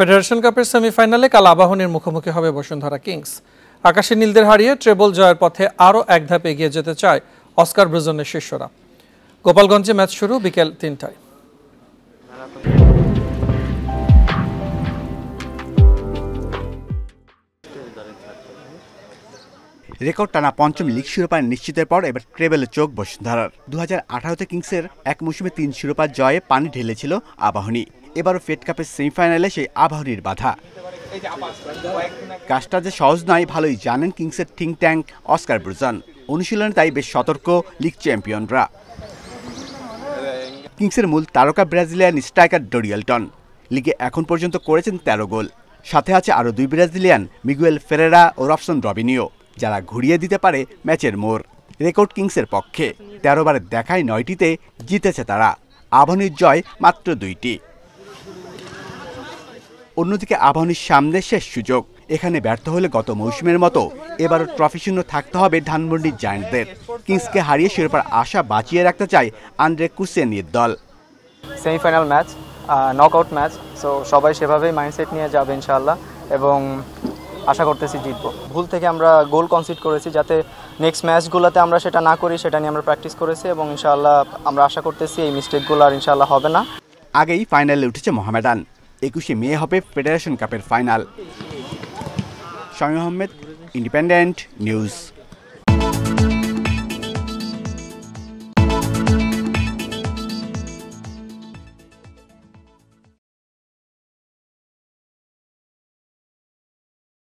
federation কাপের সেমিফাইনালে কাল আবাহনীর মুখোমুখি হবে বসুন্ধরা কিংস আকাশে নীলদের হারিয়ে ট্রেবল জয়ের পথে আরও এক ধাপ এগিয়ে যেতে চায় অস্কার ব্রুজনের শিষ্যরা গোপালগঞ্জে ম্যাচ শুরু বিকেল তিনটায় রেকর্ড টানা পঞ্চম লিগ শিরোপা নিশ্চিতের পর এবার ট্রেবেলে চোখ বসুন্ধরার দু হাজার আঠারোতে কিংসের এক মৌসুমে তিন শিরোপা জয়ে পানি ঢেলেছিল আবাহনী এবারও ফেড কাপের সেমিফাইনালে সেই আবাহনীর বাধা কাজটা যে সহজ নয় ভালোই জানেন কিংসের থিঙ্ক ট্যাঙ্ক অস্কার ব্রুজন অনুশীলনে তাই বেশ সতর্ক লিগ চ্যাম্পিয়নরা কিংসের মূল তারকা ব্রাজিলিয়ান স্ট্রাইকার ডোরিয়ালটন লিগে এখন পর্যন্ত করেছেন তেরো গোল সাথে আছে আরও দুই ব্রাজিলিয়ান মিগুয়েল ফেরেরা ও রফসন রবিনিও যারা ঘুরিয়ে দিতে পারে ম্যাচের মোড় রেকর্ড কিংসের পক্ষে তেরো বারের দেখায় নয়টিতে জিতেছে তারা আভানির জয় মাত্র দুইটি অন্যদিকে আবাহনীর সামনে শেষ সুযোগ এখানে ব্যর্থ হলে গত মৌসুমের মতো এবারও ট্রফি শূন্য থাকতে হবে ধানমন্ডির জায়ান্টদের কিংসকে হারিয়ে শিরোপার আশা বাঁচিয়ে রাখতে চায় আন্দ্রে কুসেনির দল semifinal match knock out match so সবাই সেভাবেই মাইন্ডসেট নিয়ে যাবে ইনশাল্লাহ এবং আশা করতেছি জিতব ভুল থেকে আমরা গোল কনসিড করেছি যাতে নেক্সট ম্যাচগুলোতে আমরা সেটা না করি সেটা নিয়ে আমরা প্র্যাকটিস করেছি এবং ইনশাআল্লাহ আমরা আশা করতেছি এই মিস্টেকগুলো আর ইনশাল্লাহ হবে না আগেই ফাইনালে উঠেছে মোহামেডান একুশে মে হবে ফেডারেশন কাপের final Shamim Ahmed independent news